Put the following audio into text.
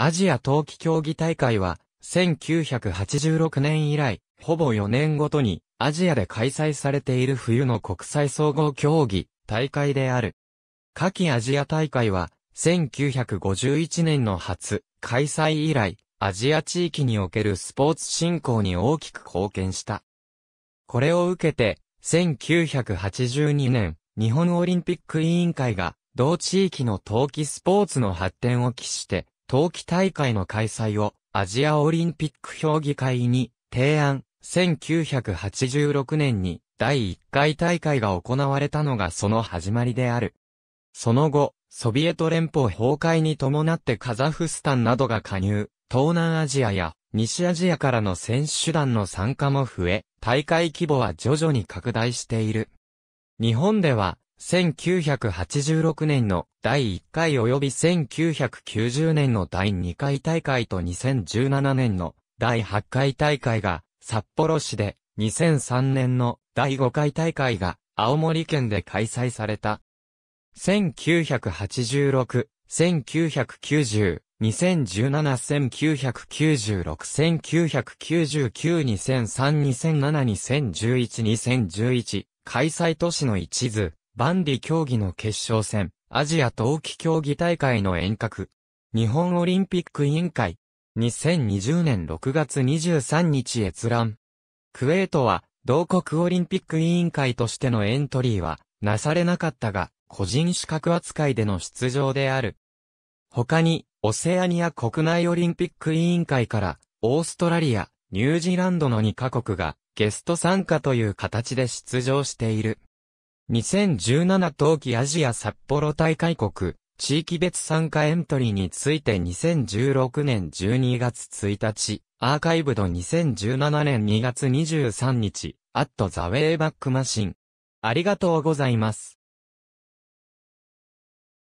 アジア冬季競技大会は、1986年以来、ほぼ4年ごとに、アジアで開催されている冬の国際総合競技、大会である。夏季アジア大会は、1951年の初、開催以来、アジア地域におけるスポーツ振興に大きく貢献した。これを受けて、1982年、日本オリンピック委員会が、同地域の冬季スポーツの発展を期して、冬季大会の開催をアジアオリンピック評議会に提案、1986年に第1回大会が行われたのがその始まりである。その後、ソビエト連邦崩壊に伴ってカザフスタンなどが加入、東南アジアや西アジアからの選手団の参加も増え、大会規模は徐々に拡大している。日本では1986年の第1回及び1990年の第2回大会と2017年の第8回大会が札幌市で2003年の第5回大会が青森県で開催された。1986、1990、2017-1996-1999-2003-2007-2011-2011開催都市の一図。万里競技の決勝戦、アジア冬季競技大会の遠隔、日本オリンピック委員会、2020年6月23日閲覧。クウェートは、同国オリンピック委員会としてのエントリーは、なされなかったが、個人資格扱いでの出場である。他に、オセアニア国内オリンピック委員会から、オーストラリア、ニュージーランドの2カ国が、ゲスト参加という形で出場している。2017冬季アジア札幌大会国、地域別参加エントリーについて2016年12月1日、アーカイブド2017年2月23日、アットザウェイバックマシン。ありがとうございます。